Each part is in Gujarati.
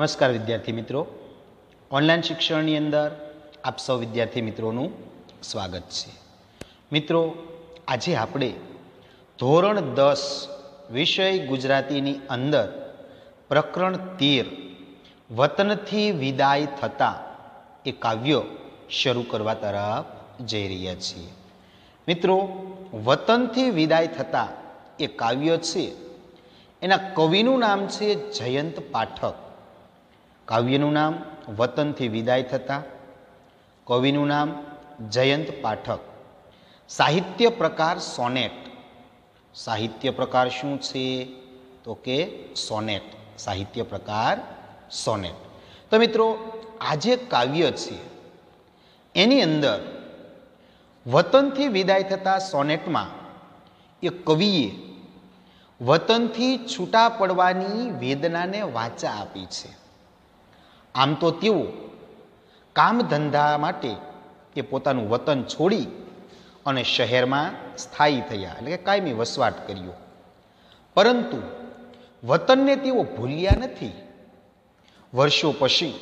નમસ્કાર વિદ્યાર્થી મિત્રો ઓનલાઈન શિક્ષણની અંદર આપ સૌ વિદ્યાર્થી મિત્રોનું સ્વાગત છે મિત્રો આજે આપણે ધોરણ દસ વિષય ગુજરાતીની અંદર પ્રકરણ તેર વતનથી વિદાય થતાં એ કાવ્ય શરૂ કરવા તરફ જઈ રહ્યા છીએ મિત્રો વતનથી વિદાય થતાં એ કાવ્ય છે એના કવિનું નામ છે જયંત પાઠક કાવ્યનું નામ વતનથી વિદાય થતા કવિનું નામ જયંત પાઠક સાહિત્ય પ્રકાર સોનેટ સાહિત્ય પ્રકાર શું છે તો કે સોનેટ સાહિત્ય પ્રકાર સોનેટ તો મિત્રો આજે કાવ્ય છે એની અંદર વતનથી વિદાય થતા સોનેટમાં એ કવિએ વતનથી છૂટા પડવાની વેદનાને વાચા આપી છે આમ તો તેઓ કામ ધંધા માટે તે પોતાનું વતન છોડી અને શહેરમાં સ્થાયી થયા એટલે કે કાયમી વસવાટ કર્યો પરંતુ વતનને તેઓ ભૂલ્યા નથી વર્ષો પછી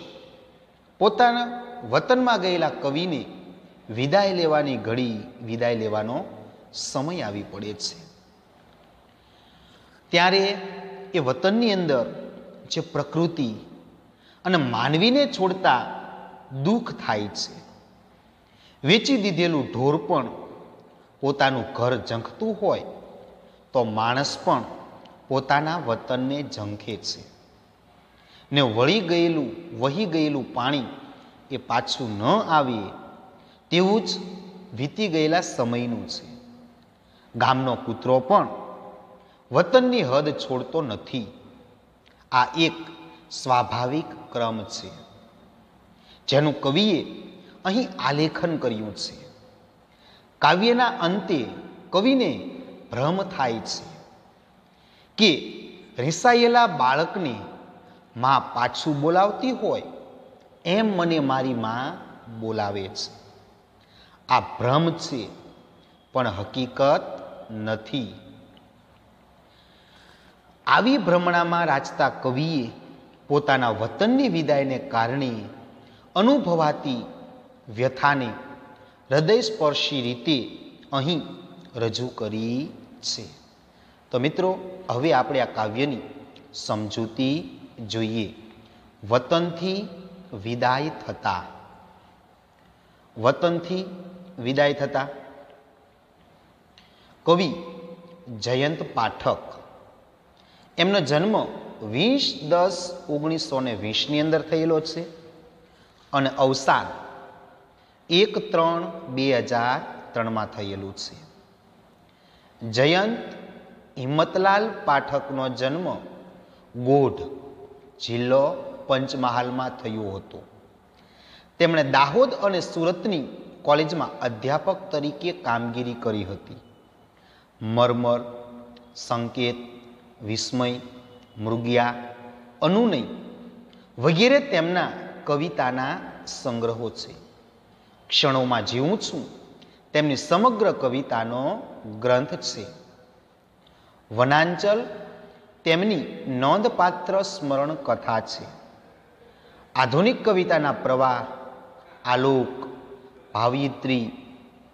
પોતાના વતનમાં ગયેલા કવિને વિદાય લેવાની ઘડી વિદાય લેવાનો સમય આવી પડે છે ત્યારે એ વતનની અંદર જે પ્રકૃતિ અને માનવીને છોડતા દુઃખ થાય છે વેચી દીધેલું ઢોર પણ પોતાનું ઘર ઝંખતું હોય તો માણસ પણ પોતાના વતનને ઝંખે છે ને વળી ગયેલું વહી ગયેલું પાણી એ પાછું ન આવે તેવું જ વીતી ગયેલા સમયનું છે ગામનો કૂતરો પણ વતનની હદ છોડતો નથી આ એક સ્વાભાવિક ક્રમ છે જેનું કવિએ અહીં આલેખન કર્યું છે કાવ્યના અંતે કવિને ભ્રમ થાય છે કે રિસાયેલા બાળકને માં પાછું બોલાવતી હોય એમ મને મારી મા બોલાવે છે આ ભ્રમ છે પણ હકીકત નથી આવી ભ્રમણામાં રાચતા કવિએ પોતાના વતનની વિદાયને કારણે અનુભવાતી વ્યથાને હૃદય સ્પર્શી રીતે અહીં રજૂ કરી છે તો મિત્રો હવે આપણે આ કાવ્યની સમજૂતી જોઈએ વતનથી વિદાય થતા વતનથી વિદાય થતા કવિ જયંત પાઠક એમનો જન્મ વીસ દસ ઓગણીસો ને વીસની અંદર થયેલો છે અને અવસાન એક ત્રણ બે હજાર ત્રણમાં થયેલું છે જયંત હિંમતલાલ પાઠકનો જન્મ ગોઢ જિલ્લો પંચમહાલમાં થયો હતો તેમણે દાહોદ અને સુરતની કોલેજમાં અધ્યાપક તરીકે કામગીરી કરી હતી મરમર સંકેત વિસ્મય મૃગિયા અનુનય વગેરે તેમના કવિતાના સંગ્રહો છે ક્ષણોમાં જીવું છું તેમની સમગ્ર કવિતાનો ગ્રંથ છે વનાંચલ તેમની નોંધપાત્ર સ્મરણ કથા છે આધુનિક કવિતાના પ્રવાહ આલોક ભાવિત્રી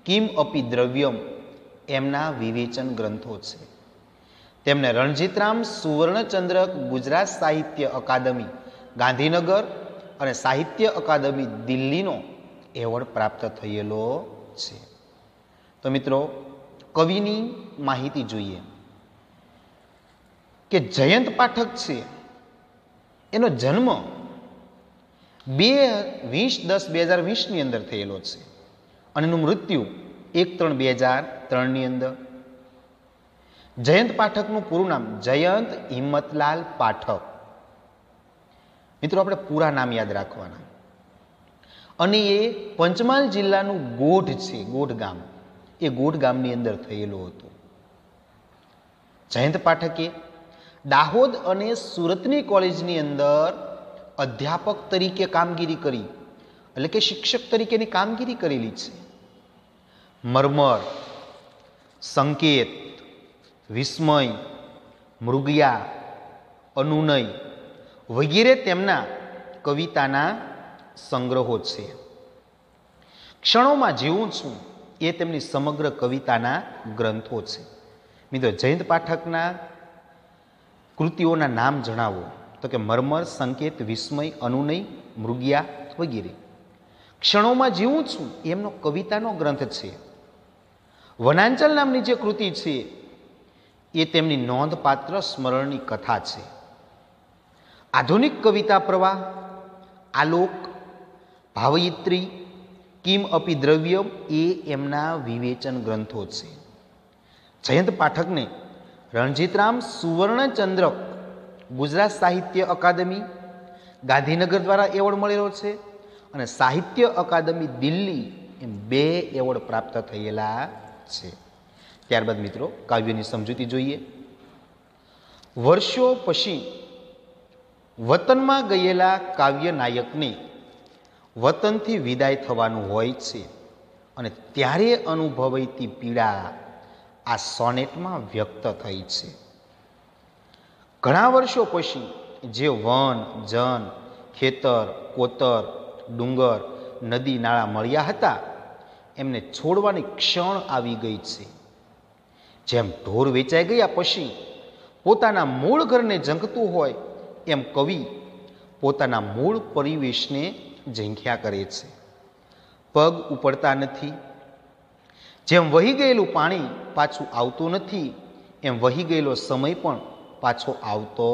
કિમ અપી દ્રવ્યમ એમના વિવેચન ગ્રંથો છે તેમને રણજીતરામ સુવર્ણચંદ્રક ગુજરાત સાહિત્ય અકાદમી ગાંધીનગર અને સાહિત્ય અકાદમી દિલ્હીનો એવોર્ડ પ્રાપ્ત થયેલો છે તો મિત્રો કવિની માહિતી જોઈએ કે જયંત પાઠક છે એનો જન્મ બે વીસ દસ બે હજાર વીસની અંદર થયેલો છે અને એનું મૃત્યુ એક ત્રણ બે હજાર ત્રણની અંદર જયંત પાઠકનું પૂરું નામ જયંત હિંમતલાલ પાઠક મિત્રો આપણે પૂરા નામ યાદ રાખવાના અને એ પંચમહાલ જિલ્લાનું ગોઠ છે ગોઠ ગામ એ ગોઠ ગામની અંદર થયેલું હતું જયંત પાઠકે દાહોદ અને સુરતની કોલેજની અંદર અધ્યાપક તરીકે કામગીરી કરી એટલે કે શિક્ષક તરીકેની કામગીરી કરેલી છે મરમર સંકેત વિસ્મય મૃગયા અનુનય વગેરે તેમના કવિતાના સંગ્રહો છે ક્ષણોમાં જીવું છું એ તેમની સમગ્ર કવિતાના ગ્રંથો છે મિત્રો જયંત પાઠકના કૃતિઓના નામ જણાવો તો કે મરમર સંકેત વિસ્મય અનુનય મૃગિયા વગેરે ક્ષણોમાં જીવું છું એમનો કવિતાનો ગ્રંથ છે વનાંચલ નામની જે કૃતિ છે એ તેમની નોંધપાત્ર સ્મરણની કથા છે આધુનિક કવિતા પ્રવાહ આલોક ભાવયિત્રી કિમ અપિદ્રવ્ય એ એમના વિવેચન ગ્રંથો છે જયંત પાઠકને રણજીતરામ સુવર્ણચંદ્રક ગુજરાત સાહિત્ય અકાદમી ગાંધીનગર દ્વારા એવોર્ડ મળેલો છે અને સાહિત્ય અકાદમી દિલ્હી એમ બે એવોર્ડ પ્રાપ્ત થયેલા છે ત્યારબાદ મિત્રો કાવ્યની સમજૂતી જોઈએ વર્ષો પછી વતનમાં ગયેલા કાવ્ય નાયકને વતનથી વિદાય થવાનું હોય છે અને ત્યારે અનુભવાતી પીડા આ સોનેટમાં વ્યક્ત થઈ છે ઘણા વર્ષો પછી જે વન જન ખેતર કોતર ડુંગર નદી નાળા મળ્યા હતા એમને છોડવાની ક્ષણ આવી ગઈ છે જેમ ઢોર વેચાઈ ગયા પછી પોતાના મૂળ ઘરને ઝંકતું હોય એમ કવિ પોતાના મૂળ પરિવેશને ઝંખ્યા કરે છે પગ ઉપડતા નથી જેમ વહી ગયેલું પાણી પાછું આવતું નથી એમ વહી ગયેલો સમય પણ પાછો આવતો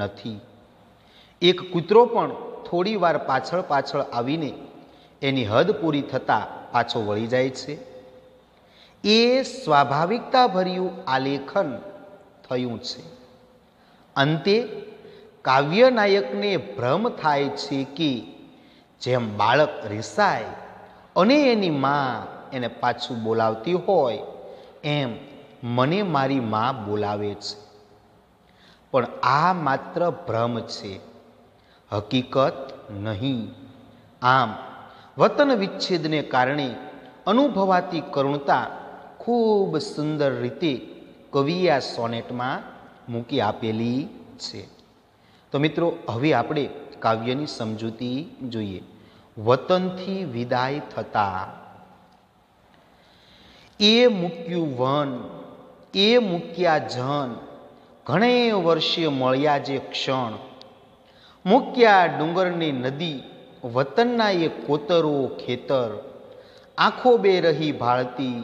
નથી એક કૂતરો પણ થોડી વાર પાછળ પાછળ આવીને એની હદ પૂરી થતાં પાછો વળી જાય છે એ સ્વાભાવિકતાભર્યું આલેખન થયું છે અંતે કાવ્યનાયકને ભ્રમ થાય છે કે જેમ બાળક રિસાય અને એની મા એને પાછું બોલાવતી હોય એમ મને મારી મા બોલાવે છે પણ આ માત્ર ભ્રમ છે હકીકત નહીં આમ વતન વિચ્છેદને કારણે અનુભવાતી કરુણતા ખૂબ સુંદર રીતે કવિએ આ સોનેટમાં મૂકી આપેલી છે તો મિત્રો હવે આપણે કાવ્યની સમજૂતી જોઈએ વતનથી વિદાય થતા એ મૂક્યું વન એ મૂક્યા જન ઘણે વર્ષે મળ્યા જે ક્ષણ મૂક્યા ડુંગરની નદી વતનના એ કોતરો ખેતર આંખો બે રહી ભાળતી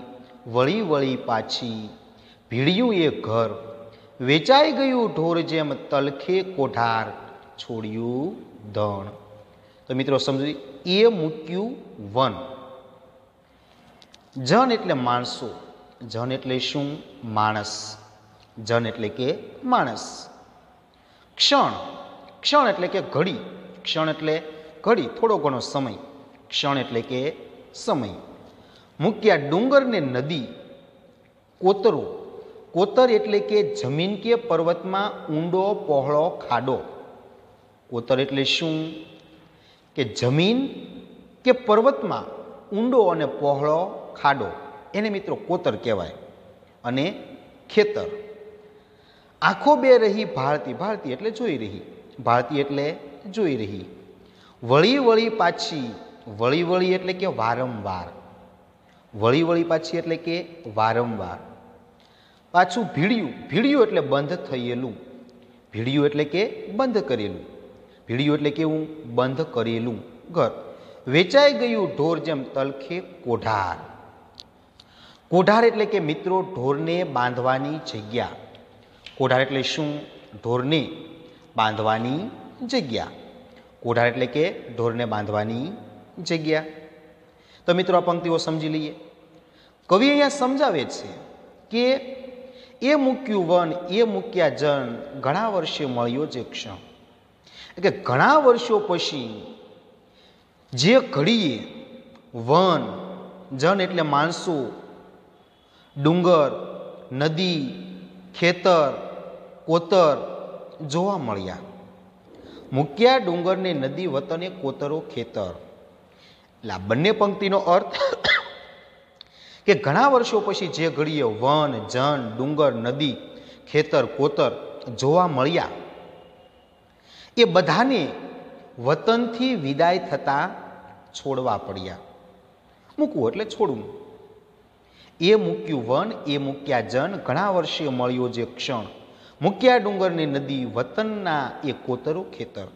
વળી વળી પાછી ભીડ્યું એ ઘર વેચાઈ ગયું ઢોર જેમ તલખે કોઠાર છોડ્યું ધણ તો મિત્રો સમજી એ મૂક્યું વન જન એટલે માણસો જન એટલે શું માણસ જન એટલે કે માણસ ક્ષણ ક્ષણ એટલે કે ઘડી ક્ષણ એટલે ઘડી થોડો ઘણો સમય ક્ષણ એટલે કે સમય મૂક્યા ડુંગર ને નદી કોતરો કોતર એટલે કે જમીન કે પર્વતમાં ઊંડો પહોળો ખાડો કોતર એટલે શું કે જમીન કે પર્વતમાં ઊંડો અને પહોળો ખાડો એને મિત્રો કોતર કહેવાય અને ખેતર આંખો બે રહી ભારતી ભારતી એટલે જોઈ રહી ભારતી એટલે જોઈ રહી વળી વળી પાછી વળી વળી એટલે કે વારંવાર વળી વળી પાછી એટલે કે વારંવાર પાછું ભીડિયું ભીડિયું એટલે બંધ થયેલું ભીડિયું એટલે કે બંધ કરેલું ભીડિયું એટલે કેવું બંધ કરેલું ઘર વેચાઈ ગયું ઢોર જેમ તલખે કોઢાર કોઢાર એટલે કે મિત્રો ઢોરને બાંધવાની જગ્યા કોઢાર એટલે શું ઢોરને બાંધવાની જગ્યા કોઢાર એટલે કે ઢોરને બાંધવાની જગ્યા તો મિત્રો આ પંક્તિઓ સમજી લઈએ કવિ અહીંયા સમજાવે છે કે એ મૂક્યું વન એ મૂક્યા જન ઘણા વર્ષે મળ્યો જે ક્ષણ એટલે ઘણા વર્ષો પછી જે ઘડીએ વન જન એટલે માણસો ડુંગર નદી ખેતર કોતર જોવા મળ્યા મૂક્યા ડુંગરને નદી વતને કોતરો ખેતર એટલે બંને પંક્તિનો અર્થ કે ઘણા વર્ષો પછી જે ઘડીએ વન જન ડુંગર નદી ખેતર કોતર જોવા મળ્યા એ બધાને વતનથી વિદાય થતા છોડવા પડ્યા મૂકવું એટલે છોડવું એ મૂક્યું વન એ મૂક્યા જન ઘણા વર્ષે મળ્યો જે ક્ષણ મૂક્યા ડુંગરની નદી વતનના એ કોતરો ખેતર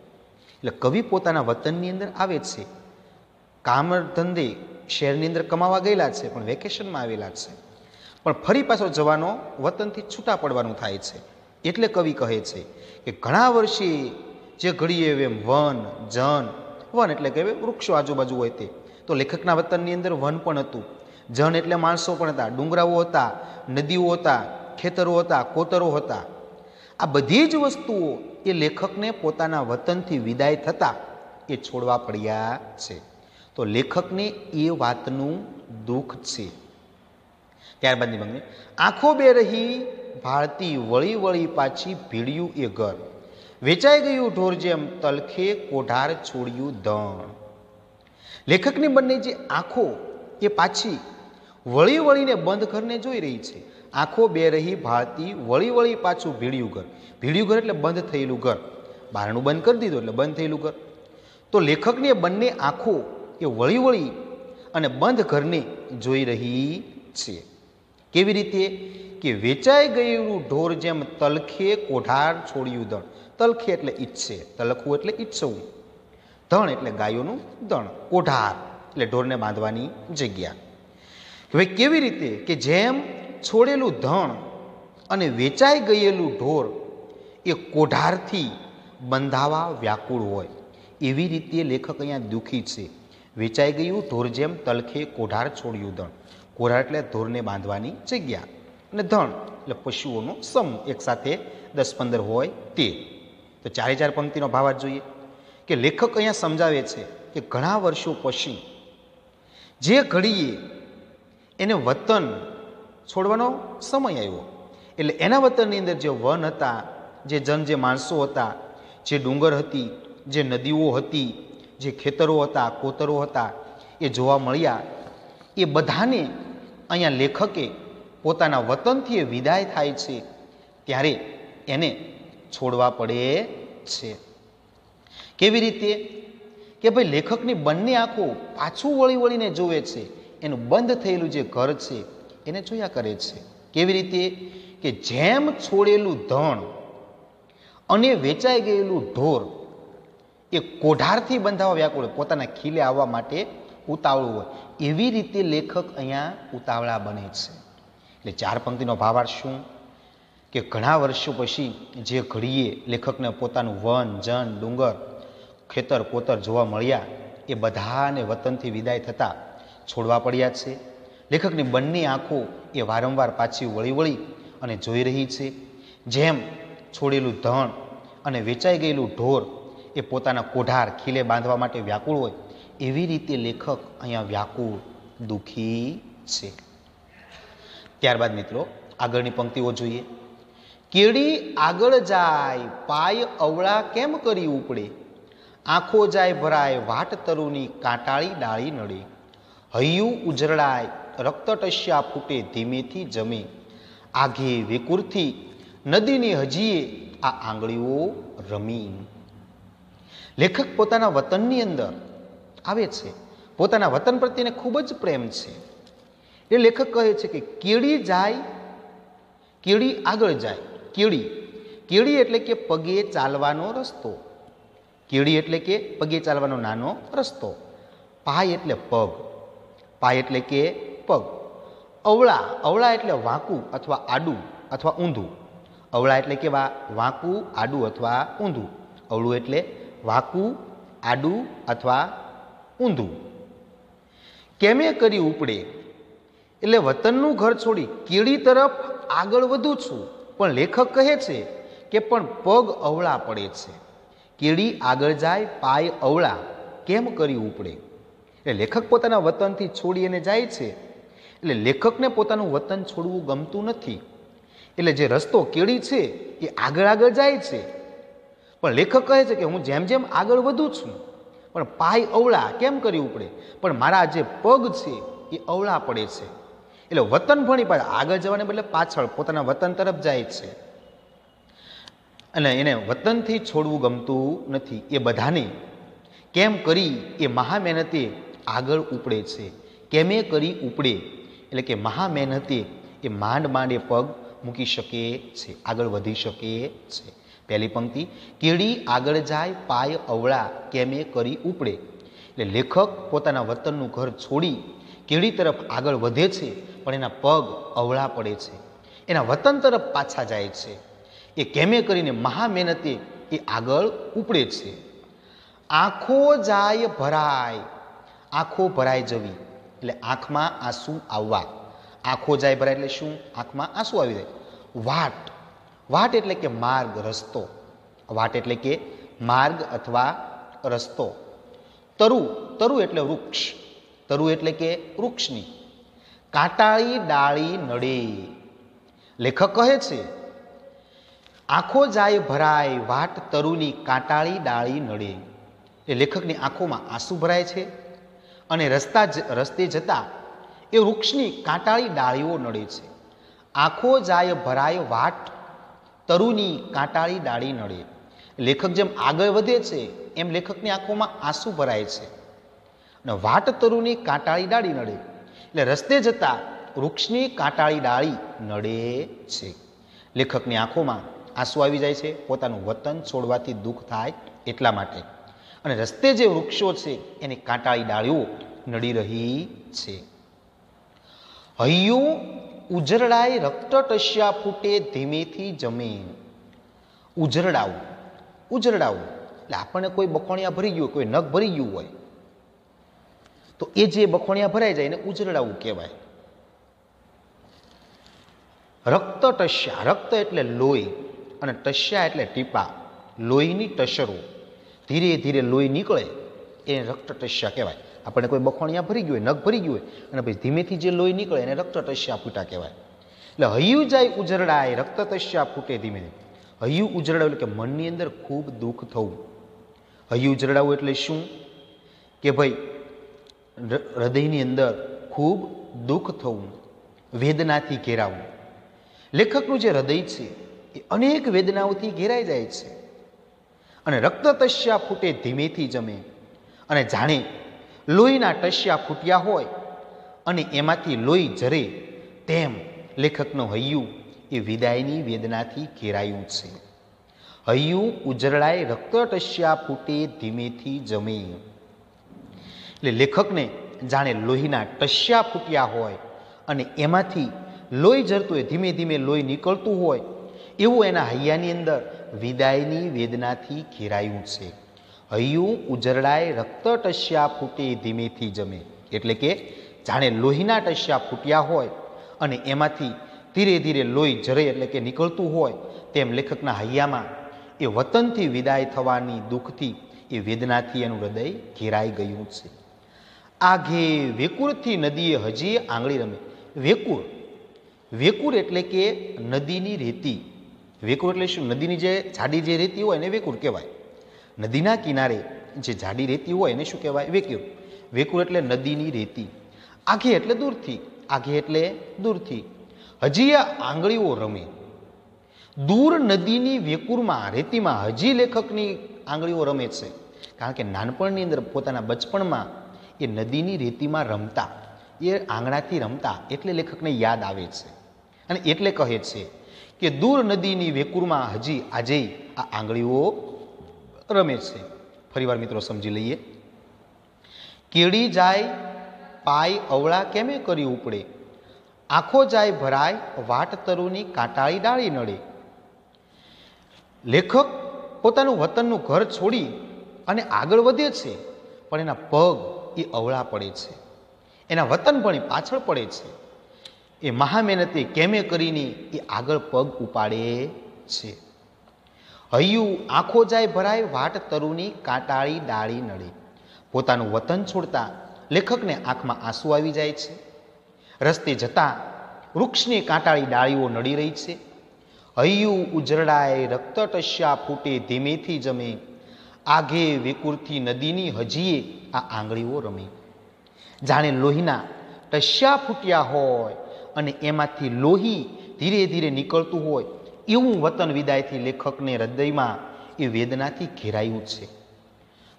એટલે કવિ પોતાના વતનની અંદર આવે છે કામ ધંધે શહેરની અંદર કમાવા ગયેલા છે પણ વેકેશનમાં આવેલા છે પણ ફરી પાછો જવાનો વતનથી છૂટા પડવાનું થાય છે એટલે કવિ કહે છે કે ઘણા વર્ષે જે ઘડીએ એમ વન જન વન એટલે કે વૃક્ષો આજુબાજુ હોય તે તો લેખકના વતનની અંદર વન પણ હતું જન એટલે માણસો પણ હતા ડુંગરાઓ હતા નદીઓ હતા ખેતરો હતા કોતરો હતા આ બધી જ વસ્તુઓ એ લેખકને પોતાના વતનથી વિદાય થતાં એ છોડવા પડ્યા છે તો લેખકને એ વાતનું દુઃખ છે ત્યારબાદની ભંગની આંખો બે રહી ભારતી વળી વળી પાછી ભીડ્યું એ ઘર વેચાઈ ગયું ઢોર જેમ તલખે કોઢાર છોડ્યું ધણ લેખકની બંને જે આંખો એ પાછી વળી વળીને બંધ ઘરને જોઈ રહી છે આંખો બે રહી ભાળતી વળી વળી પાછું ભીડિયું ઘર ભીડિયું ઘર એટલે બંધ થયેલું ઘર બારણું બંધ કરી દીધું એટલે બંધ થયેલું ઘર તો લેખકને બંને આંખો એ વળી વળી અને બંધ ઘરને જોઈ રહી છે કેવી રીતે કે વેચાઈ ગયેલું ઢોર જેમ તલખે કોઠાર છોડ્યું દણ તલખે એટલે ઈચ્છે તલખવું એટલે ઈચ્છવું ધણ એટલે ગાયોનું ધણ કોઠાર એટલે ઢોરને બાંધવાની જગ્યા હવે કેવી રીતે કે જેમ છોડેલું ધણ અને વેચાઈ ગયેલું ઢોર એ કોઢારથી બંધાવા વ્યાકુળ હોય એવી રીતે લેખક અહીંયા દુઃખી છે વેચાઈ ગયું ધોર જેમ તલખે કોઢાર છોડ્યું ધણ કોઢાર એટલે ધોરને બાંધવાની જગ્યા અને ધણ એટલે પશુઓનો સમૂહ એકસાથે દસ પંદર હોય તે તો ચારે ચાર પંક્તિનો ભાવ જ જોઈએ કે લેખક અહીંયા સમજાવે છે કે ઘણા વર્ષો પછી જે ઘડીએ એને વતન છોડવાનો સમય આવ્યો એટલે એના વતનની અંદર જે વન હતા જે જન જે માણસો હતા જે ડુંગર હતી જે નદીઓ હતી જે ખેતરો હતા કોતરો હતા એ જોવા મળ્યા એ બધાને અહીંયા લેખકે પોતાના વતનથી એ વિદાય થાય છે ત્યારે એને છોડવા પડે છે કેવી રીતે કે ભાઈ લેખકની બંને આંખો પાછું વળી વળીને જોવે છે એનું બંધ થયેલું જે ઘર છે એને જોયા કરે છે કેવી રીતે કે જેમ છોડેલું ધણ અને વેચાઈ ગયેલું ઢોર એ કોઢારથી બંધાવા વ્યાકુળ પોતાના ખીલે આવવા માટે ઉતાવળું હોય એવી રીતે લેખક અહીંયા ઉતાવળા બને છે એટલે ચાર પંક્તિનો ભાવાર્થ શું કે ઘણા વર્ષો પછી જે ઘડીએ લેખકને પોતાનું વન જન ડુંગર ખેતર કોતર જોવા મળ્યા એ બધાને વતનથી વિદાય થતાં છોડવા પડ્યા છે લેખકની બંને આંખો એ વારંવાર પાછી વળી વળી અને જોઈ રહી છે જેમ છોડેલું ધણ અને વેચાઈ ગયેલું ઢોર એ પોતાના કોઢાર ખીલે બાંધવા માટે વ્યાકુળ હોય એવી રીતે લેખક અહીંયા વ્યાકુળ દુઃખી છે ત્યારબાદ મિત્રો આગળની પંક્તિઓ જોઈએ કેળી આગળ જાય પાય અવળા કેમ કરી ઉપડે આંખો જાય ભરાય વાટ તરુની કાંટાળી ડાળી નડે હૈયું ઉજરડાય રક્તટસ્યા ફૂટે ધીમેથી જમે આઘે વેકુરથી નદીની હજીએ આ આંગળીઓ રમી લેખક પોતાના વતનની અંદર આવે છે પોતાના વતન પ્રત્યેને ખૂબ જ પ્રેમ છે એ લેખક કહે છે કે કેળી જાય કેળી આગળ જાય કેળી કેળી એટલે કે પગે ચાલવાનો રસ્તો કેળી એટલે કે પગે ચાલવાનો નાનો રસ્તો પાય એટલે પગ પાય એટલે કે પગ અવળા અવળા એટલે વાંકું અથવા આડું અથવા ઊંધું અવળા એટલે કે વાંકું આડું અથવા ઊંધું અવળું એટલે વાકું આડું અથવા ઊંધું કેમે કરી ઉપડે એટલે વતનનું ઘર છોડી કીડી તરફ આગળ વધું છું પણ લેખક કહે છે કે પણ પગ અવળા પડે છે કીડી આગળ જાય પાય અવળા કેમ કરી ઉપડે એટલે લેખક પોતાના વતનથી છોડી અને જાય છે એટલે લેખકને પોતાનું વતન છોડવું ગમતું નથી એટલે જે રસ્તો કેળી છે એ આગળ આગળ જાય છે પણ લેખક કહે છે કે હું જેમ જેમ આગળ વધું છું પણ પાય અવળા કેમ કરવી ઉપડે પણ મારા જે પગ છે એ અવળા પડે છે એટલે વતન ભણી પણ આગળ જવાને બદલે પાછળ પોતાના વતન તરફ જાય છે અને એને વતનથી છોડવું ગમતું નથી એ બધાને કેમ કરી એ મહા મહેનતે આગળ ઉપડે છે કેમે કરી ઉપડે એટલે કે મહા મહેનતે એ માંડ માંડ એ પગ મૂકી શકે છે આગળ વધી શકે છે પહેલી પંક્તિ કેળી આગળ જાય પાય અવળા કેમે કરી ઉપડે એટલે લેખક પોતાના વતનનું ઘર છોડી કીડી તરફ આગળ વધે છે પણ એના પગ અવળા પડે છે એના વતન તરફ પાછા જાય છે એ કેમે કરીને મહા મહેનતે એ આગળ ઉપડે છે આંખો જાય ભરાય આંખો ભરાઈ જવી એટલે આંખમાં આંસુ આવવા આંખો જાય ભરાય એટલે શું આંખમાં આંસુ આવી જાય વાટ વાટ એટલે કે માર્ગ રસ્તો વાટ એટલે કે માર્ગ અથવા રસ્તો તરુ તરુ એટલે વૃક્ષ તરુ એટલે કે વૃક્ષની કાંટાળી ડાળી નડે લેખક કહે છે આંખો જાય ભરાય વાટ તરુની કાંટાળી ડાળી નડે એ લેખકની આંખોમાં આંસુ ભરાય છે અને રસ્તા રસ્તે જતા એ વૃક્ષની કાંટાળી ડાળીઓ નડે છે આંખો જાય ભરાય વાટ તરુની કાંટાળી ડાળી નડે લેખક જેમ આગળ વધે છે એમ લેખકની આંખોમાં આંસુ ભરાય છે અને વાટ તરુની કાંટાળી ડાળી નડે એટલે રસ્તે જતા વૃક્ષની કાંટાળી ડાળી નડે છે લેખકની આંખોમાં આંસુ આવી જાય છે પોતાનું વતન છોડવાથી દુઃખ થાય એટલા માટે અને રસ્તે જે વૃક્ષો છે એની કાંટાળી ડાળીઓ નડી રહી છે હૈયું ઉજરડાય રક્તટસ્યા ફૂટે ધીમેથી જમીન ઉજરડાવું ઉજરડાવું એટલે આપણને કોઈ બખોણિયા ભરી ગયું હોય કોઈ નખ ભરી ગયું હોય તો એ જે બખોણિયા ભરાઈ જાય એને ઉજરડાવું કહેવાય રક્ત ટસ્યા રક્ત એટલે લોહી અને ટસ્યા એટલે ટીપા લોહીની ટસરો ધીરે ધીરે લોહી નીકળે એને રક્ત ટસ્યા કહેવાય આપણે કોઈ બખોણિયા ભરી ગયું હોય નખ ભરી ગયું હોય અને પછી ધીમેથી જે લોહી નીકળે એને રક્ત રક્તટસ્યા ફૂટા કહેવાય એટલે હૈયું જાય ઉજરડાય રક્ત રક્તટસ્યા ફૂટે ધીમે ધીમે હૈયું ઉજરડાવું એટલે કે મનની અંદર ખૂબ દુઃખ થવું હૈયું ઉજરડાવું એટલે શું કે ભાઈ હૃદયની અંદર ખૂબ દુઃખ થવું વેદનાથી ઘેરાવું લેખકનું જે હૃદય છે એ અનેક વેદનાઓથી ઘેરાઈ જાય છે અને રક્ત તસ્યા ફૂટે ધીમેથી જમે અને જાણે લોહીના ટસ્યા ફૂટ્યા હોય અને એમાંથી લોહી જરે તેમ લેખકનું હૈયું એ વિદાયની વેદનાથી ઘેરાયું છે હૈયું ઉજરડાય રક્ત ટસ્યા ફૂટે ધીમેથી જમે એટલે લેખકને જાણે લોહીના ટસ્યા ફૂટ્યા હોય અને એમાંથી લોહી જરતું હોય ધીમે ધીમે લોહી નીકળતું હોય એવું એના હૈયાની અંદર વિદાયની વેદનાથી ઘેરાયું છે હૈયું ઉજરડાય રક્ત ટસ્યા ફૂટે ધીમેથી જમે એટલે કે જાણે લોહીના ટસ્યા ફૂટ્યા હોય અને એમાંથી ધીરે ધીરે લોહી જરે એટલે કે નીકળતું હોય તેમ લેખકના હૈયામાં એ વતનથી વિદાય થવાની દુઃખથી એ વેદનાથી એનું હૃદય ઘેરાઈ ગયું છે આ ઘે વેકુરથી નદીએ હજી આંગળી રમે વેકુર વેકુર એટલે કે નદીની રેતી વેકુર એટલે શું નદીની જે જાડી જે રેતી હોય એને વેકુર કહેવાય નદીના કિનારે જે જાડી રેતી હોય એને શું કહેવાય વેક્યુર વેકુર એટલે નદીની રેતી આઘે એટલે દૂરથી આઘે એટલે દૂરથી હજી આ આંગળીઓ રમે દૂર નદીની વેકુરમાં રેતીમાં હજી લેખકની આંગળીઓ રમે છે કારણ કે નાનપણની અંદર પોતાના બચપણમાં એ નદીની રેતીમાં રમતા એ આંગણાથી રમતા એટલે લેખકને યાદ આવે છે અને એટલે કહે છે કે દૂર નદીની વેકુરમાં હજી આજે આ આંગળીઓ રમે છે ફરીવાર મિત્રો સમજી લઈએ કેળી જાય પાય અવળા કેમે કરી ઉપડે આખો જાય ભરાય વાટ તરુની કાંટાળી ડાળી નડે લેખક પોતાનું વતનનું ઘર છોડી અને આગળ વધે છે પણ એના પગ એ અવળા પડે છે એના વતન પણ પાછળ પડે છે એ મહામહેનતે કેમે કરીને એ આગળ પગ ઉપાડે છે હૈયું આંખો જાય ભરાય વાટ તરુની કાંટાળી ડાળી નળી પોતાનું વતન છોડતા લેખકને આંખમાં આંસુ આવી જાય છે રસ્તે જતાં વૃક્ષની કાંટાળી ડાળીઓ નડી રહી છે હૈયું ઉજરડાય રક્ત ટસ્યા ફૂટે ધીમેથી જમે આઘે વિકુરથી નદીની હજીએ આ આંગળીઓ રમે જાણે લોહીના ટસ્યા ફૂટ્યા હોય અને એમાંથી લોહી ધીરે ધીરે નીકળતું હોય એવું વતન વિદાયથી લેખકને હૃદયમાં એ વેદનાથી ઘેરાયું છે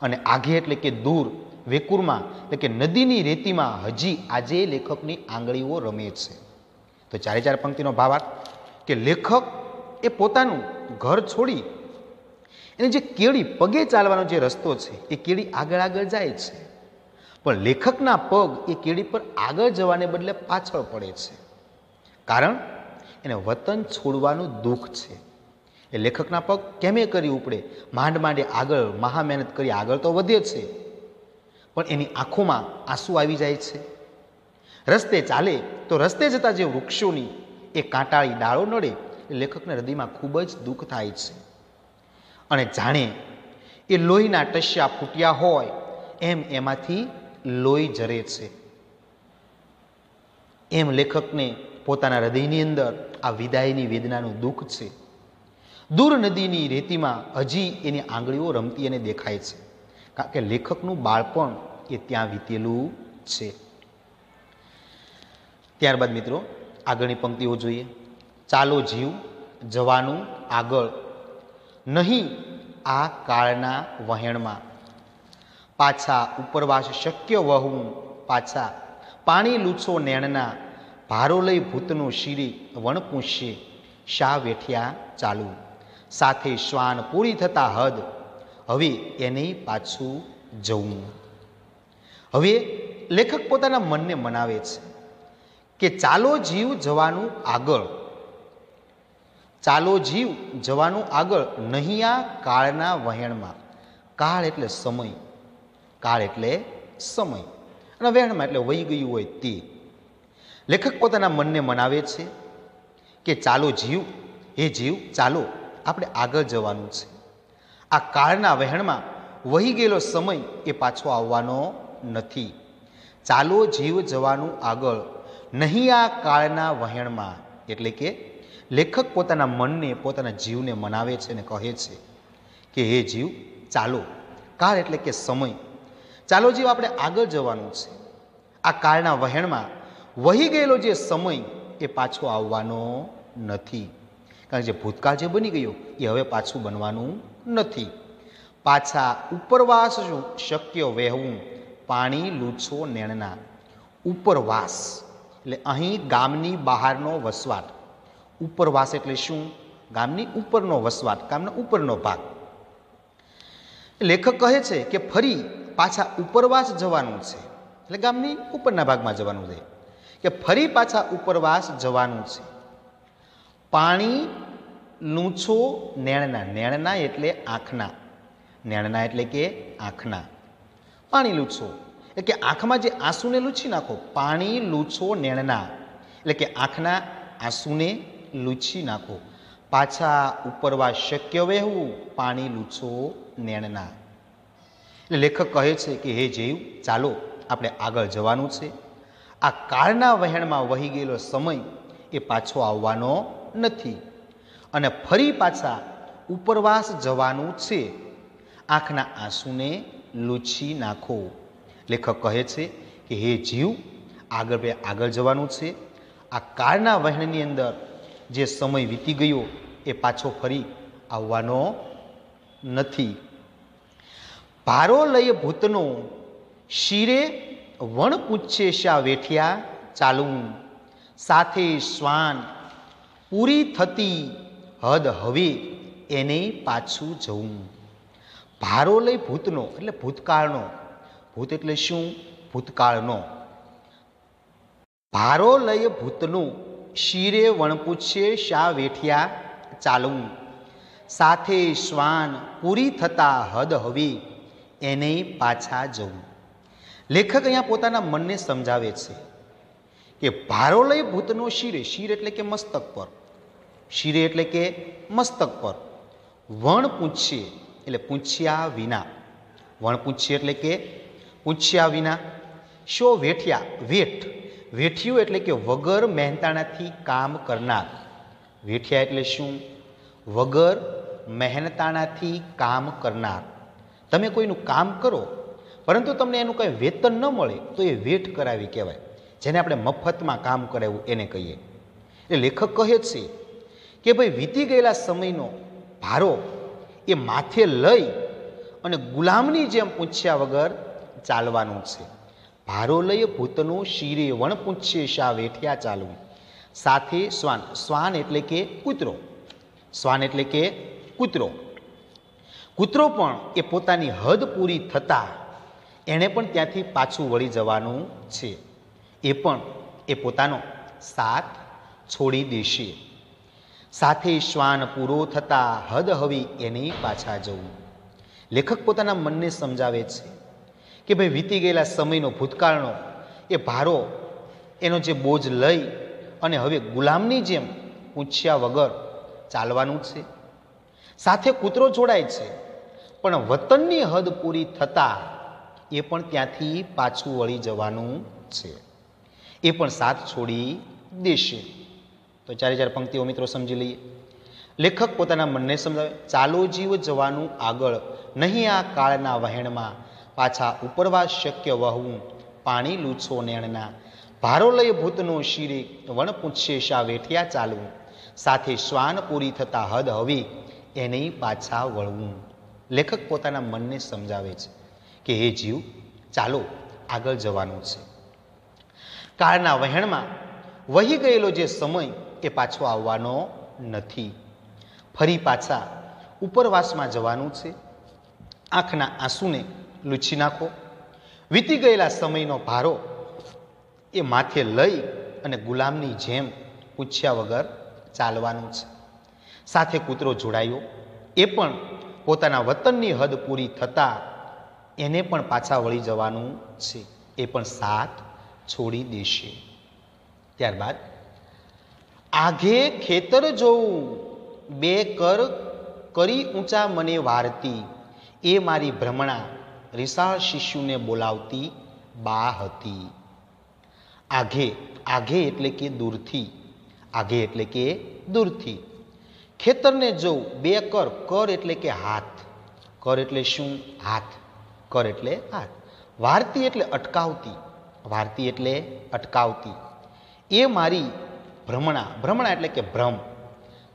અને આઘે એટલે કે દૂર વેકુરમાં એટલે કે નદીની રેતીમાં હજી આજે લેખકની આંગળીઓ રમે છે તો ચારે ચાર પંક્તિનો ભાવાર્થ કે લેખક એ પોતાનું ઘર છોડી એને જે કેળી પગે ચાલવાનો જે રસ્તો છે એ કેળી આગળ આગળ જાય છે પણ લેખકના પગ એ કેળી પર આગળ જવાને બદલે પાછળ પડે છે કારણ એને વતન છોડવાનું દુઃખ છે એ લેખકના પગ કેમે કરી ઉપડે માંડ માંડે આગળ મહા મહેનત કરી આગળ તો વધે છે પણ એની આંખોમાં આંસુ આવી જાય છે રસ્તે ચાલે તો રસ્તે જતા જે વૃક્ષોની એ કાંટાળી ડાળો નડે લેખકને હૃદયમાં ખૂબ જ દુઃખ થાય છે અને જાણે એ લોહીના ટસ્યા ફૂટ્યા હોય એમ એમાંથી લોહી જરે છે એમ લેખકને પોતાના હૃદયની અંદર આ વિદાયની વેદનાનું દુઃખ છે દૂર નદીની રેતીમાં હજી એની આંગળીઓ રમતી અને દેખાય છે કારણ કે લેખકનું બાળપણ એ ત્યાં વીતેલું છે ત્યારબાદ મિત્રો આગળની પંક્તિઓ જોઈએ ચાલો જીવ જવાનું આગળ નહીં આ કાળના વહેણમાં પાછા ઉપરવાસ શક્ય વહવું પાછા પાણી લૂછો નેણના ભારોલય ભૂતનું શિરી વણપૂંશે શા વેઠ્યા ચાલુ સાથે શ્વાન પૂરી થતા હદ હવે એને પાછું જવું હવે લેખક પોતાના મનને મનાવે છે કે ચાલો જીવ જવાનું આગળ ચાલો જીવ જવાનું આગળ નહીં આ કાળના વહેણમાં કાળ એટલે સમય કાળ એટલે સમય અને વહેણમાં એટલે વહી ગયું હોય તે લેખક પોતાના મનને મનાવે છે કે ચાલો જીવ હે જીવ ચાલો આપણે આગળ જવાનું છે આ કાળના વહેણમાં વહી ગયેલો સમય એ પાછો આવવાનો નથી ચાલો જીવ જવાનું આગળ નહીં આ કાળના વહેણમાં એટલે કે લેખક પોતાના મનને પોતાના જીવને મનાવે છે અને કહે છે કે હે જીવ ચાલો કાળ એટલે કે સમય ચાલો જીવ આપણે આગળ જવાનું છે આ કાળના વહેણમાં વહી ગયેલો જે સમય એ પાછો આવવાનો નથી કારણ કે જે ભૂતકાળ જે બની ગયો એ હવે પાછું બનવાનું નથી પાછા ઉપરવાસ શું શક્ય વહેવું પાણી લૂછો નેણના ઉપરવાસ એટલે અહીં ગામની બહારનો વસવાટ ઉપરવાસ એટલે શું ગામની ઉપરનો વસવાટ ગામના ઉપરનો ભાગ લેખક કહે છે કે ફરી પાછા ઉપરવાસ જવાનું છે એટલે ગામની ઉપરના ભાગમાં જવાનું છે કે ફરી પાછા ઉપરવાસ જવાનું છે પાણી લૂછો નેણના નેણના એટલે આંખના નેણના એટલે કે આંખના પાણી લૂછો એટલે કે આંખમાં જે આંસુને લૂછી નાખો પાણી લૂછો નેણના એટલે કે આંખના આંસુને લૂછી નાખો પાછા ઉપરવાસ શક્ય વહેવું પાણી લૂછો નેણના એટલે લેખક કહે છે કે હે જીવ ચાલો આપણે આગળ જવાનું છે આ કાળના વહેણમાં વહી ગયેલો સમય એ પાછો આવવાનો નથી અને ફરી પાછા ઉપરવાસ જવાનું છે આંખના આંસુને લૂછી નાખો લેખક કહે છે કે હે જીવ આગળ બે આગળ જવાનું છે આ કાળના વહેણની અંદર જે સમય વીતી ગયો એ પાછો ફરી આવવાનો નથી ભારો લઈ ભૂતનો શિરે વણ પૂછે શા વેઠિયા ચાલું સાથે શ્વાન પૂરી થતી હદ હવે એને પાછું જવું ભારો લઈ ભૂતનો એટલે ભૂતકાળનો ભૂત એટલે શું ભૂતકાળનો ભારો લઈ ભૂતનું શિરે વણ વણપૂછે શા વેઠિયા ચાલું સાથે શ્વાન પૂરી થતા હદ હવે એને પાછા જવું લેખક અહીંયા પોતાના મનને સમજાવે છે કે ભારોલય ભૂતનો શિરે શિર એટલે કે મસ્તક પર શિરે એટલે કે મસ્તક પર વણ પૂછીએ એટલે પૂછ્યા વિના વણ પૂછીએ એટલે કે પૂછ્યા વિના શો વેઠ્યા વેઠ વેઠિયું એટલે કે વગર મહેનતાણાથી કામ કરનાર વેઠ્યા એટલે શું વગર મહેનતાણાથી કામ કરનાર તમે કોઈનું કામ કરો પરંતુ તમને એનું કંઈ વેતન ન મળે તો એ વેઠ કરાવી કહેવાય જેને આપણે મફતમાં કામ કરાવ્યું એને કહીએ એટલે લેખક કહે છે કે ભાઈ વીતી ગયેલા સમયનો ભારો એ માથે લઈ અને ગુલામની જેમ પૂછ્યા વગર ચાલવાનું છે ભારો લઈ ભૂતનું શિરે વણ પૂછે શા વેઠ્યા ચાલવું સાથે શ્વાન શ્વાન એટલે કે કૂતરો શ્વાન એટલે કે કૂતરો કૂતરો પણ એ પોતાની હદ પૂરી થતાં એણે પણ ત્યાંથી પાછું વળી જવાનું છે એ પણ એ પોતાનો સાથ છોડી દેશે સાથે શ્વાન પૂરો થતાં હદ હવી એની પાછા જવું લેખક પોતાના મનને સમજાવે છે કે ભાઈ વીતી ગયેલા સમયનો ભૂતકાળનો એ ભારો એનો જે બોજ લઈ અને હવે ગુલામની જેમ પૂછ્યા વગર ચાલવાનું છે સાથે કૂતરો જોડાય છે પણ વતનની હદ પૂરી થતાં એ પણ ત્યાંથી પાછું વળી જવાનું છે એ પણ સાથ છોડી દેશે તો ચારે ચાર પંક્તિઓ મિત્રો સમજી લઈએ લેખક પોતાના મનને સમજાવે ચાલો જીવ જવાનું આગળ નહીં આ કાળના વહેણમાં પાછા ઉપરવા શક્ય વહવું પાણી લૂછો નેણના ભારોલય ભૂતનો શિરે વણ પૂછશે શા વેઠિયા ચાલવું સાથે શ્વાન પૂરી થતા હદ હવે એને પાછા વળવું લેખક પોતાના મનને સમજાવે છે કે હે જીવ ચાલો આગળ જવાનું છે કાળના વહેણમાં વહી ગયેલો જે સમય એ પાછો આવવાનો નથી ફરી પાછા ઉપરવાસમાં જવાનું છે આંખના આંસુને લૂછી નાખો વીતી ગયેલા સમયનો ભારો એ માથે લઈ અને ગુલામની જેમ પૂછ્યા વગર ચાલવાનું છે સાથે કૂતરો જોડાયો એ પણ પોતાના વતનની હદ પૂરી થતાં એને પણ પાછા વળી જવાનું છે એ પણ સાથ છોડી દેશે ત્યારબાદ આઘે ખેતર જોઉં બે કર કરી ઊંચા મને વારતી એ મારી ભ્રમણા રિસાળ શિશુને બોલાવતી બા હતી આઘે આઘે એટલે કે દૂરથી આઘે એટલે કે દૂરથી ખેતરને જોઉં બે કર કર એટલે કે હાથ કર એટલે શું હાથ કર એટલે હાથ વાર્તી એટલે અટકાવતી વાર્તી એટલે અટકાવતી એ મારી ભ્રમણા ભ્રમણા એટલે કે ભ્રમ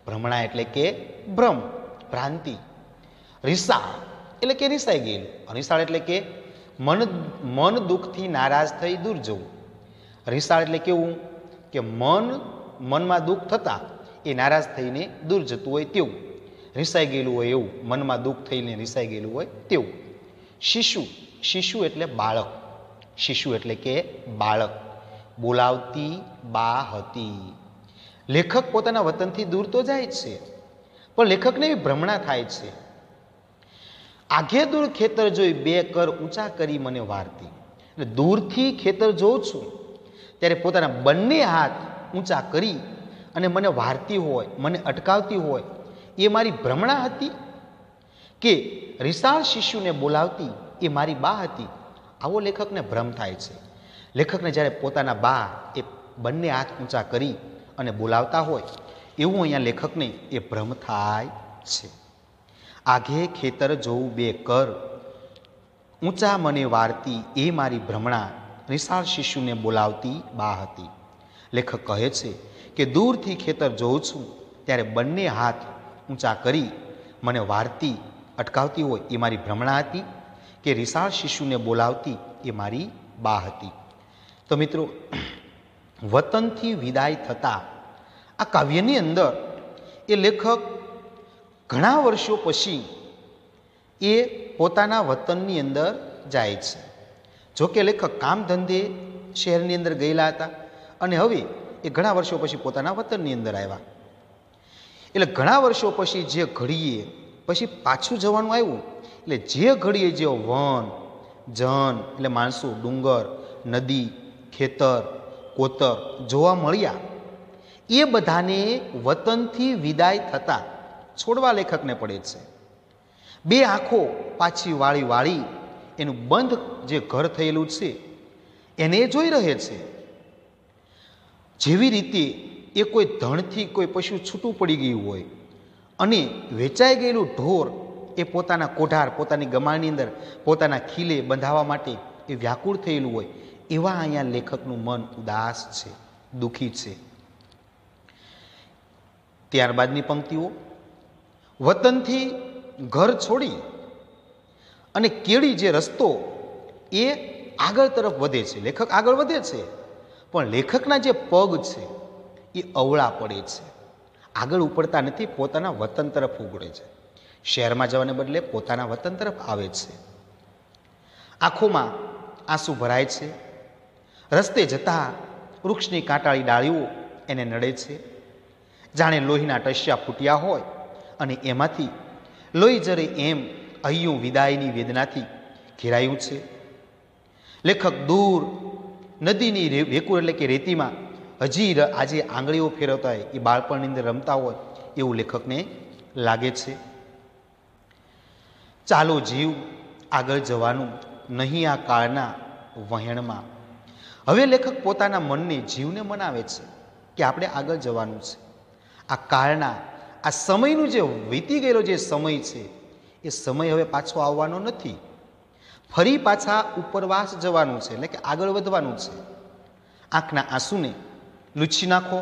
ભ્રમણા એટલે કે ભ્રમ ભ્રાંતિ રિસા એટલે કે રિસાઈ ગયેલું અનિસાળ એટલે કે મન મન દુઃખથી નારાજ થઈ દૂર જવું રિસાળ એટલે કેવું કે મન મનમાં દુઃખ થતાં એ નારાજ થઈને દૂર જતું હોય તેવું રિસાઈ ગયેલું હોય એવું મનમાં દુઃખ થઈને રિસાઈ ગયેલું હોય તેવું શિશુ શિશુ એટલે બાળક શિશુ એટલે કે બાળક બોલાવતી બા હતી લેખક પોતાના વતનથી દૂર તો જાય છે પણ લેખકને એવી ભ્રમણા થાય છે આઘે દૂર ખેતર જોઈ બે કર ઊંચા કરી મને વારતી એટલે દૂરથી ખેતર જોઉં છું ત્યારે પોતાના બંને હાથ ઊંચા કરી અને મને વારતી હોય મને અટકાવતી હોય એ મારી ભ્રમણા હતી કે રિસાળ શિશુને બોલાવતી એ મારી બા હતી આવો લેખકને ભ્રમ થાય છે લેખકને જ્યારે પોતાના બા એ બંને હાથ ઊંચા કરી અને બોલાવતા હોય એવું અહીંયા લેખકને એ ભ્રમ થાય છે આઘે ખેતર જોવું બે કર ઊંચા મને વારતી એ મારી ભ્રમણા રિસાળ શિશુને બોલાવતી બા હતી લેખક કહે છે કે દૂરથી ખેતર જોઉં છું ત્યારે બંને હાથ ઊંચા કરી મને વારતી અટકાવતી હોય એ મારી ભ્રમણા હતી કે રિસાળ શિશુને બોલાવતી એ મારી બા હતી તો મિત્રો વતનથી વિદાય થતાં આ કાવ્યની અંદર એ લેખક ઘણા વર્ષો પછી એ પોતાના વતનની અંદર જાય છે જોકે લેખક કામ ધંધે શહેરની અંદર ગયેલા હતા અને હવે એ ઘણા વર્ષો પછી પોતાના વતનની અંદર આવ્યા એટલે ઘણા વર્ષો પછી જે ઘડીએ પછી પાછું જવાનું આવ્યું એટલે જે ઘડીએ જેઓ વન જન એટલે માણસો ડુંગર નદી ખેતર કોતર જોવા મળ્યા એ બધાને વતનથી વિદાય થતાં છોડવા લેખકને પડે છે બે આંખો પાછી વાળી વાળી એનું બંધ જે ઘર થયેલું છે એને જોઈ રહે છે જેવી રીતે એ કોઈ ધણથી કોઈ પશુ છૂટું પડી ગયું હોય અને વેચાઈ ગયેલું ઢોર એ પોતાના કોઢાર પોતાની ગમાની અંદર પોતાના ખીલે બંધાવવા માટે એ વ્યાકુળ થયેલું હોય એવા અહીંયા લેખકનું મન ઉદાસ છે દુઃખી છે ત્યારબાદની પંક્તિઓ વતનથી ઘર છોડી અને કેળી જે રસ્તો એ આગળ તરફ વધે છે લેખક આગળ વધે છે પણ લેખકના જે પગ છે એ અવળા પડે છે આગળ ઉપડતા નથી પોતાના વતન તરફ ઉગડે છે શહેરમાં જવાને બદલે પોતાના વતન તરફ આવે છે આંખોમાં આંસુ ભરાય છે રસ્તે જતા વૃક્ષની કાંટાળી ડાળીઓ એને નડે છે જાણે લોહીના ટસ્યા ફૂટ્યા હોય અને એમાંથી લોહી જરે એમ અહીંયું વિદાયની વેદનાથી ઘેરાયું છે લેખક દૂર નદીની વેકુર એટલે કે રેતીમાં હજી આજે આંગળીઓ ફેરવતા હોય એ બાળપણની અંદર રમતા હોય એવું લેખકને લાગે છે ચાલો જીવ આગળ જવાનું નહીં આ કાળના વહેણમાં હવે લેખક પોતાના મનને જીવને મનાવે છે કે આપણે આગળ જવાનું છે આ કાળના આ સમયનું જે વીતી ગયેલો જે સમય છે એ સમય હવે પાછો આવવાનો નથી ફરી પાછા ઉપરવાસ જવાનું છે એટલે કે આગળ વધવાનું છે આંખના આંસુને લૂછી નાખો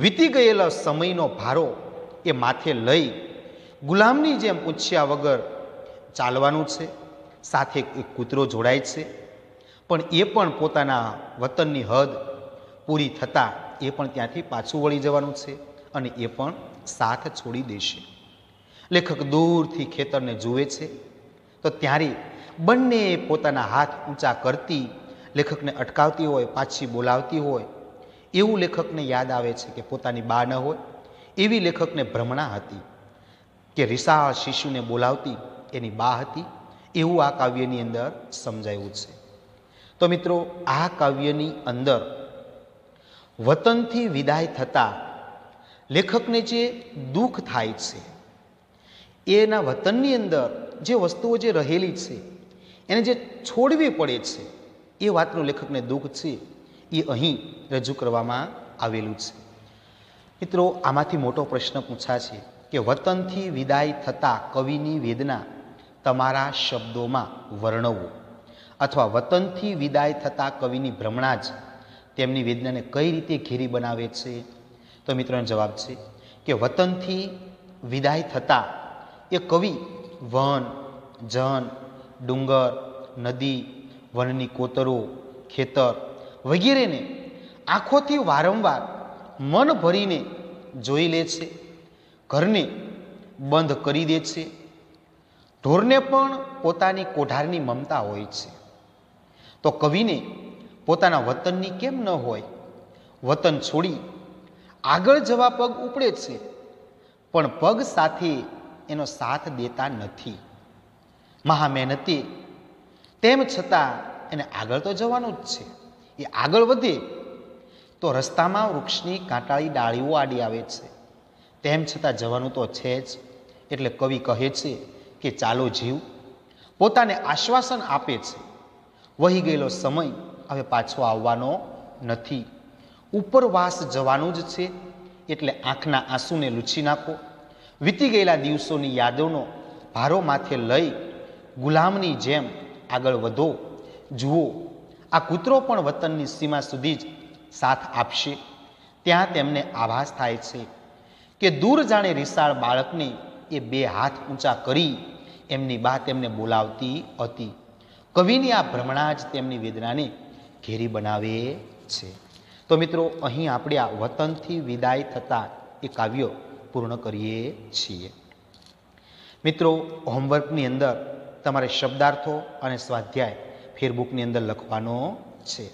વીતી ગયેલા સમયનો ભારો એ માથે લઈ ગુલામની જેમ પૂછ્યા વગર ચાલવાનું છે સાથે એક કૂતરો જોડાય છે પણ એ પણ પોતાના વતનની હદ પૂરી થતાં એ પણ ત્યાંથી પાછું વળી જવાનું છે અને એ પણ સાથ છોડી દેશે લેખક દૂરથી ખેતરને જુએ છે તો ત્યારે બંને પોતાના હાથ ઊંચા કરતી લેખકને અટકાવતી હોય પાછી બોલાવતી હોય એવું લેખકને યાદ આવે છે કે પોતાની બા ન હોય એવી લેખકને ભ્રમણા હતી કે રિસા શિશુને બોલાવતી એની બા હતી એવું આ કાવ્યની અંદર સમજાયું છે તો મિત્રો આ કાવ્યની અંદર વતનથી વિદાય થતાં લેખકને જે દુઃખ થાય છે એના વતનની અંદર જે વસ્તુઓ જે રહેલી છે એને જે છોડવી પડે છે એ વાતનું લેખકને દુઃખ છે એ અહીં રજૂ કરવામાં આવેલું છે મિત્રો આમાંથી મોટો પ્રશ્ન છે કે વતનથી વિદાય થતાં કવિની વેદના તમારા શબ્દોમાં વર્ણવો અથવા વતનથી વિદાય થતાં કવિની ભ્રમણા જ તેમની વેદનાને કઈ રીતે ઘેરી બનાવે છે તો મિત્રોનો જવાબ છે કે વતનથી વિદાય થતાં એ કવિ વન જન ડુંગર નદી વનની કોતરો ખેતર વગેરેને આંખોથી વારંવાર મન ભરીને જોઈ લે છે ઘરને બંધ કરી દે છે ઢોરને પણ પોતાની કોઢારની મમતા હોય છે તો કવિને પોતાના વતનની કેમ ન હોય વતન છોડી આગળ જવા પગ ઉપડે છે પણ પગ સાથે એનો સાથ દેતા નથી મહા મહેનતે તેમ છતાં એને આગળ તો જવાનું જ છે એ આગળ વધે તો રસ્તામાં વૃક્ષની કાંટાળી ડાળીઓ આડી આવે છે તેમ છતાં જવાનું તો છે જ એટલે કવિ કહે છે કે ચાલો જીવ પોતાને આશ્વાસન આપે છે વહી ગયેલો સમય હવે પાછો આવવાનો નથી ઉપરવાસ જવાનું જ છે એટલે આંખના આંસુને લૂછી નાખો વીતી ગયેલા દિવસોની યાદોનો ભારો માથે લઈ ગુલામની જેમ આગળ વધો જુઓ આ કૂતરો પણ વતનની સીમા સુધી જ સાથ આપશે ત્યાં તેમને આભાસ થાય છે કે દૂર જાણે રિસાળ બાળકને એ બે હાથ ઊંચા કરી એમની બા તેમને બોલાવતી હતી કવિની આ ભ્રમણા જ તેમની વેદનાને ઘેરી બનાવે છે તો મિત્રો અહીં આપણે આ વતનથી વિદાય થતાં એ કાવ્યો પૂર્ણ કરીએ છીએ મિત્રો હોમવર્કની અંદર તમારે શબ્દાર્થો અને સ્વાધ્યાય ફેરબુકની અંદર લખવાનો છે